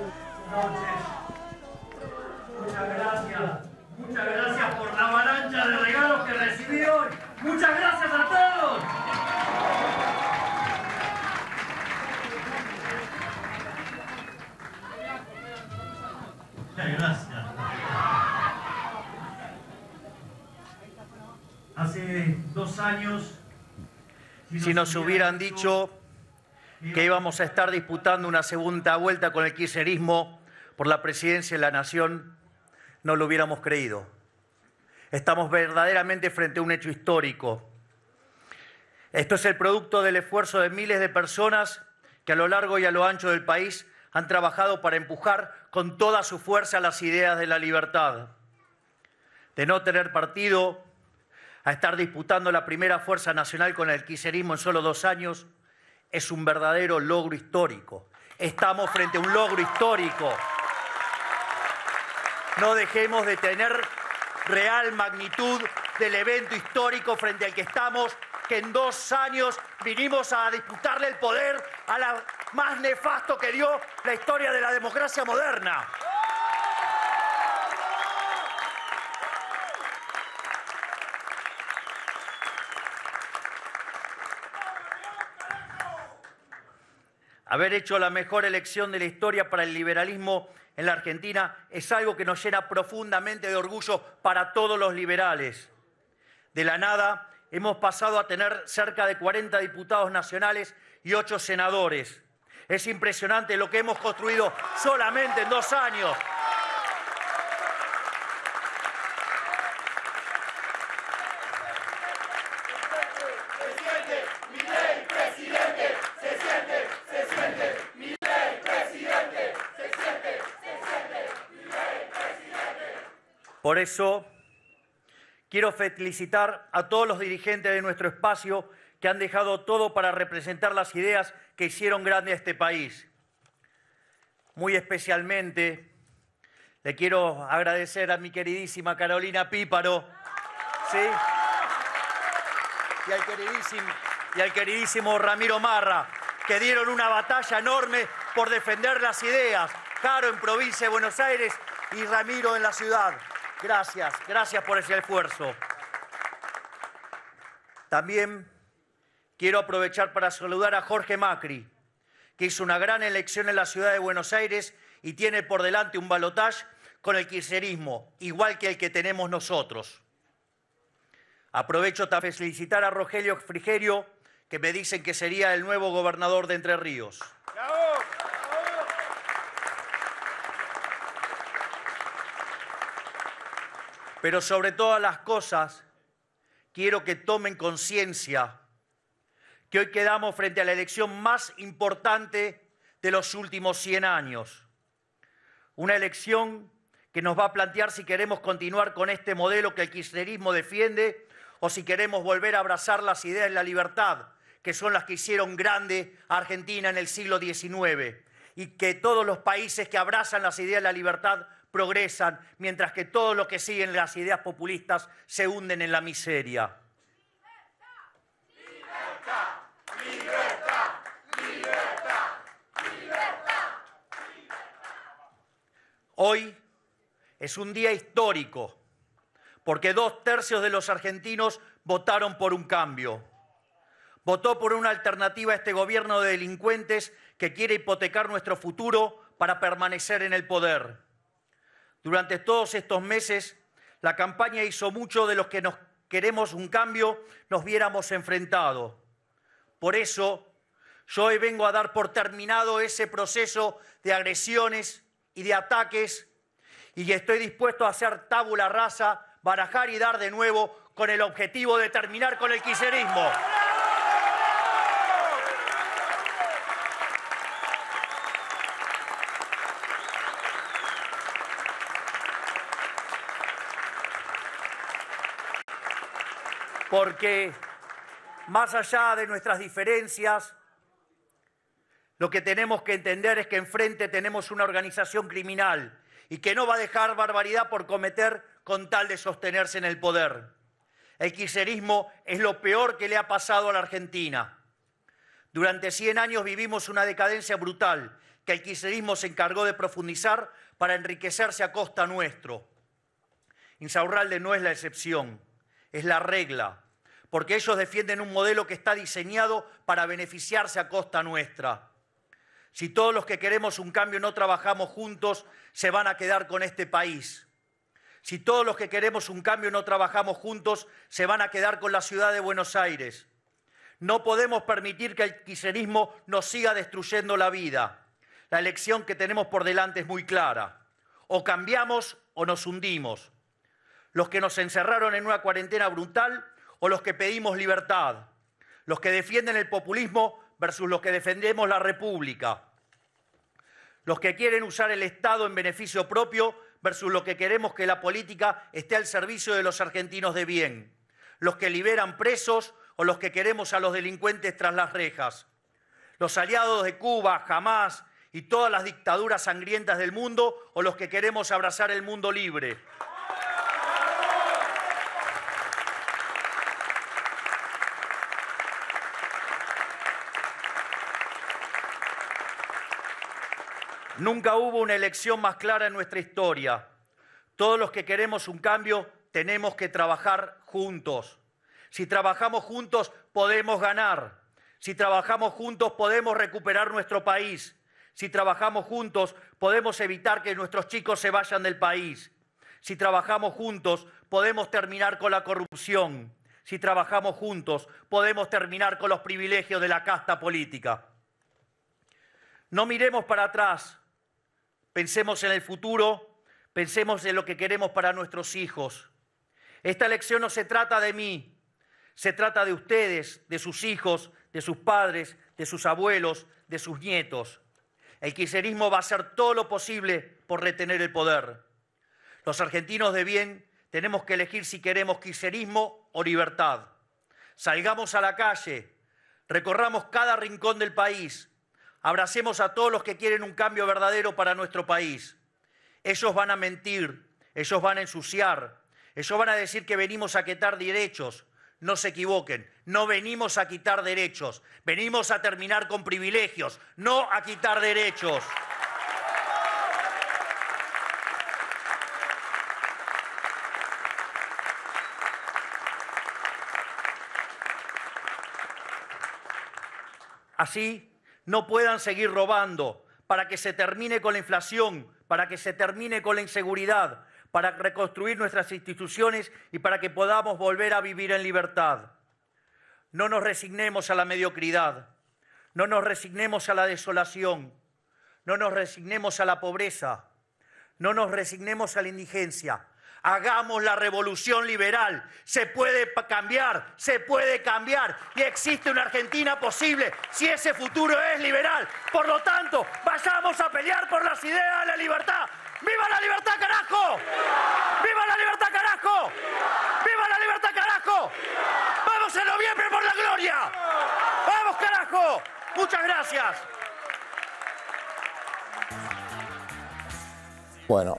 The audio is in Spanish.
noches. Muchas gracias. Muchas gracias por la avalancha de regalos que recibí hoy. Muchas gracias a todos. Muchas gracias. Hace dos años... si nos, hubieran dicho que íbamos a estar disputando una segunda vuelta con el quiserismo por la presidencia de la nación, no lo hubiéramos creído. Estamos verdaderamente frente a un hecho histórico. Esto es el producto del esfuerzo de miles de personas que a lo largo y a lo ancho del país han trabajado para empujar con toda su fuerza las ideas de la libertad. De no tener partido a estar disputando la primera fuerza nacional con el quiserismo en solo dos años, es un verdadero logro histórico. Estamos frente a un logro histórico. No dejemos de tener real magnitud del evento histórico frente al que estamos, que en dos años vinimos a disputarle el poder a la más nefasto que dio la historia de la democracia moderna. Haber hecho la mejor elección de la historia para el liberalismo en la Argentina es algo que nos llena profundamente de orgullo para todos los liberales. De la nada hemos pasado a tener cerca de 40 diputados nacionales y 8 senadores. Es impresionante lo que hemos construido solamente en dos años. ¡Presidente! Por eso quiero felicitar a todos los dirigentes de nuestro espacio que han dejado todo para representar las ideas que hicieron grande a este país. Muy especialmente le quiero agradecer a mi queridísima Carolina Píparo y, al queridísimo, y al queridísimo Ramiro Marra, que dieron una batalla enorme por defender las ideas. Caro en provincia de Buenos Aires y Ramiro en la ciudad. Gracias, gracias por ese esfuerzo. También quiero aprovechar para saludar a Jorge Macri, que hizo una gran elección en la ciudad de Buenos Aires y tiene por delante un balotaje con el kirchnerismo, igual que el que tenemos nosotros. Aprovecho para felicitar a Rogelio Frigerio, que me dicen que sería el nuevo gobernador de Entre Ríos. Pero sobre todas las cosas, quiero que tomen conciencia que hoy quedamos frente a la elección más importante de los últimos 100 años. Una elección que nos va a plantear si queremos continuar con este modelo que el kirchnerismo defiende o si queremos volver a abrazar las ideas de la libertad, que son las que hicieron grande a Argentina en el siglo XIX, y que todos los países que abrazan las ideas de la libertad progresan, mientras que todos los que siguen las ideas populistas se hunden en la miseria. Hoy es un día histórico, porque dos tercios de los argentinos votaron por un cambio votó por una alternativa a este gobierno de delincuentes que quiere hipotecar nuestro futuro para permanecer en el poder. Durante todos estos meses, la campaña hizo mucho de los que nos queremos un cambio, nos viéramos enfrentados. Por eso, yo hoy vengo a dar por terminado ese proceso de agresiones y de ataques y estoy dispuesto a hacer tabula rasa, barajar y dar de nuevo con el objetivo de terminar con el quiserismo. porque más allá de nuestras diferencias, lo que tenemos que entender es que enfrente tenemos una organización criminal y que no va a dejar barbaridad por cometer con tal de sostenerse en el poder. El kirchnerismo es lo peor que le ha pasado a la Argentina. Durante 100 años vivimos una decadencia brutal que el kirchnerismo se encargó de profundizar para enriquecerse a costa nuestro. Insaurralde no es la excepción, es la regla porque ellos defienden un modelo que está diseñado para beneficiarse a costa nuestra. Si todos los que queremos un cambio no trabajamos juntos, se van a quedar con este país. Si todos los que queremos un cambio no trabajamos juntos, se van a quedar con la ciudad de Buenos Aires. No podemos permitir que el kirchnerismo nos siga destruyendo la vida. La elección que tenemos por delante es muy clara. O cambiamos o nos hundimos. Los que nos encerraron en una cuarentena brutal o los que pedimos libertad, los que defienden el populismo versus los que defendemos la República, los que quieren usar el Estado en beneficio propio versus los que queremos que la política esté al servicio de los argentinos de bien, los que liberan presos o los que queremos a los delincuentes tras las rejas, los aliados de Cuba, Jamás y todas las dictaduras sangrientas del mundo o los que queremos abrazar el mundo libre. Nunca hubo una elección más clara en nuestra historia. Todos los que queremos un cambio tenemos que trabajar juntos. Si trabajamos juntos podemos ganar. Si trabajamos juntos podemos recuperar nuestro país. Si trabajamos juntos podemos evitar que nuestros chicos se vayan del país. Si trabajamos juntos podemos terminar con la corrupción. Si trabajamos juntos podemos terminar con los privilegios de la casta política. No miremos para atrás, pensemos en el futuro, pensemos en lo que queremos para nuestros hijos. Esta elección no se trata de mí, se trata de ustedes, de sus hijos, de sus padres, de sus abuelos, de sus nietos. El kirchnerismo va a hacer todo lo posible por retener el poder. Los argentinos de bien tenemos que elegir si queremos kirchnerismo o libertad. Salgamos a la calle, recorramos cada rincón del país, Abracemos a todos los que quieren un cambio verdadero para nuestro país. Ellos van a mentir, ellos van a ensuciar, ellos van a decir que venimos a quitar derechos. No se equivoquen, no venimos a quitar derechos, venimos a terminar con privilegios, no a quitar derechos. Así no puedan seguir robando, para que se termine con la inflación, para que se termine con la inseguridad, para reconstruir nuestras instituciones y para que podamos volver a vivir en libertad. No nos resignemos a la mediocridad, no nos resignemos a la desolación, no nos resignemos a la pobreza, no nos resignemos a la indigencia, Hagamos la revolución liberal. Se puede cambiar, se puede cambiar. Y existe una Argentina posible si ese futuro es liberal. Por lo tanto, vayamos a pelear por las ideas de la libertad. ¡Viva la libertad, carajo! ¡Viva la libertad, carajo! ¡Viva la libertad, carajo! ¡Vamos en noviembre por la gloria! ¡Vamos, carajo! Muchas gracias. Bueno.